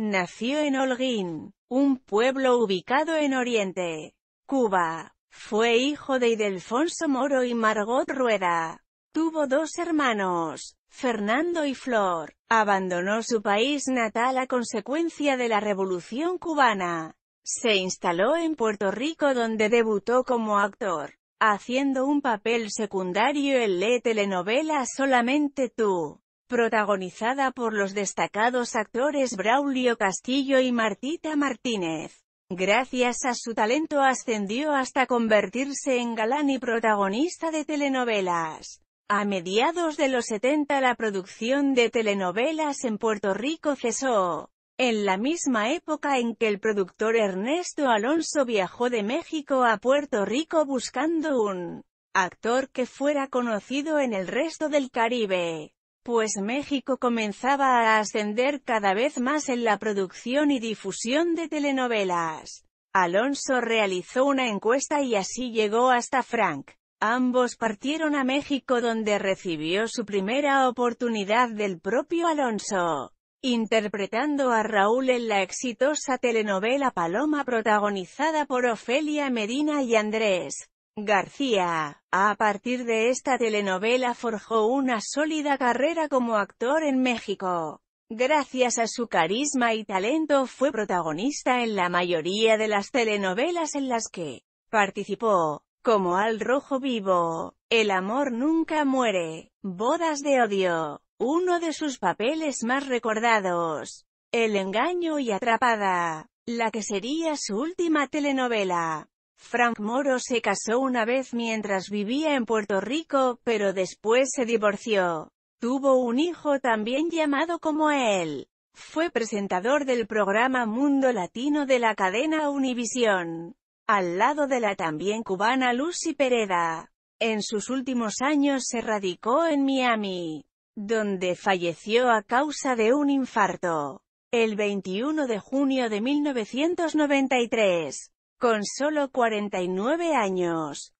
Nació en Holguín, un pueblo ubicado en Oriente, Cuba. Fue hijo de Idelfonso Moro y Margot Rueda. Tuvo dos hermanos, Fernando y Flor. Abandonó su país natal a consecuencia de la Revolución cubana. Se instaló en Puerto Rico donde debutó como actor, haciendo un papel secundario en la telenovela Solamente tú protagonizada por los destacados actores Braulio Castillo y Martita Martínez. Gracias a su talento ascendió hasta convertirse en galán y protagonista de telenovelas. A mediados de los 70 la producción de telenovelas en Puerto Rico cesó, en la misma época en que el productor Ernesto Alonso viajó de México a Puerto Rico buscando un actor que fuera conocido en el resto del Caribe pues México comenzaba a ascender cada vez más en la producción y difusión de telenovelas. Alonso realizó una encuesta y así llegó hasta Frank. Ambos partieron a México donde recibió su primera oportunidad del propio Alonso, interpretando a Raúl en la exitosa telenovela Paloma protagonizada por Ofelia Medina y Andrés García, a partir de esta telenovela forjó una sólida carrera como actor en México. Gracias a su carisma y talento fue protagonista en la mayoría de las telenovelas en las que participó, como Al Rojo Vivo, El Amor Nunca Muere, Bodas de Odio, uno de sus papeles más recordados, El Engaño y Atrapada, la que sería su última telenovela. Frank Moro se casó una vez mientras vivía en Puerto Rico, pero después se divorció. Tuvo un hijo también llamado como él. Fue presentador del programa Mundo Latino de la cadena Univisión, al lado de la también cubana Lucy Pereda. En sus últimos años se radicó en Miami, donde falleció a causa de un infarto, el 21 de junio de 1993. Con solo 49 años,